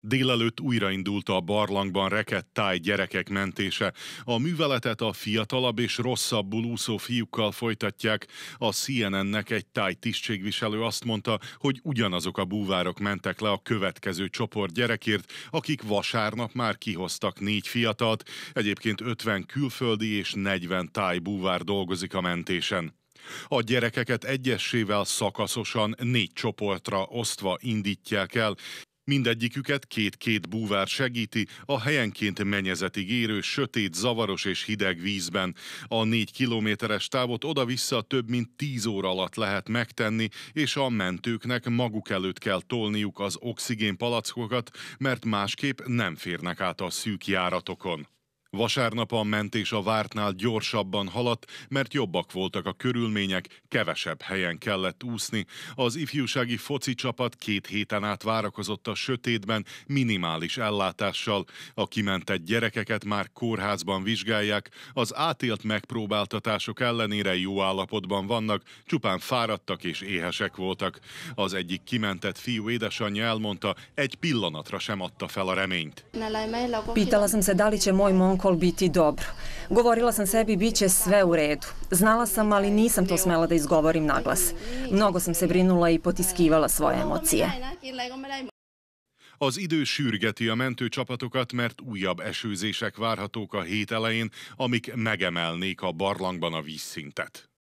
Délelőtt újraindult a barlangban rekett táj gyerekek mentése. A műveletet a fiatalabb és rosszabbul úszó fiúkkal folytatják. A CNN-nek egy táj tisztségviselő azt mondta, hogy ugyanazok a búvárok mentek le a következő csoport gyerekért, akik vasárnap már kihoztak négy fiatalt. Egyébként 50 külföldi és 40 táj búvár dolgozik a mentésen. A gyerekeket egyesével szakaszosan négy csoportra osztva indítják el, Mindegyiküket két-két búvár segíti a helyenként menyezetig érő, sötét, zavaros és hideg vízben. A négy kilométeres távot oda-vissza több mint tíz óra alatt lehet megtenni, és a mentőknek maguk előtt kell tolniuk az oxigénpalackokat, mert másképp nem férnek át a szűk járatokon. Vasárnap a mentés a vártnál gyorsabban haladt, mert jobbak voltak a körülmények, kevesebb helyen kellett úszni. Az ifjúsági foci csapat két héten át várakozott a sötétben, minimális ellátással. A kimentett gyerekeket már kórházban vizsgálják, az átélt megpróbáltatások ellenére jó állapotban vannak, csupán fáradtak és éhesek voltak. Az egyik kimentett fiú édesanyja elmondta, egy pillanatra sem adta fel a reményt. Pitala sam se moj alkohol biti dobro. Govorila sam sebi, bit će sve u redu. Znala sam, ali nisam to smela da izgovorim na glas. Mnogo sam se brinula i potiskivala svoje emocije. Az idő sürgeti a mentőcsapatokat, mert újabb esőzések várhatók a hét elején, amik megemelnék a barlangban a vízszintet.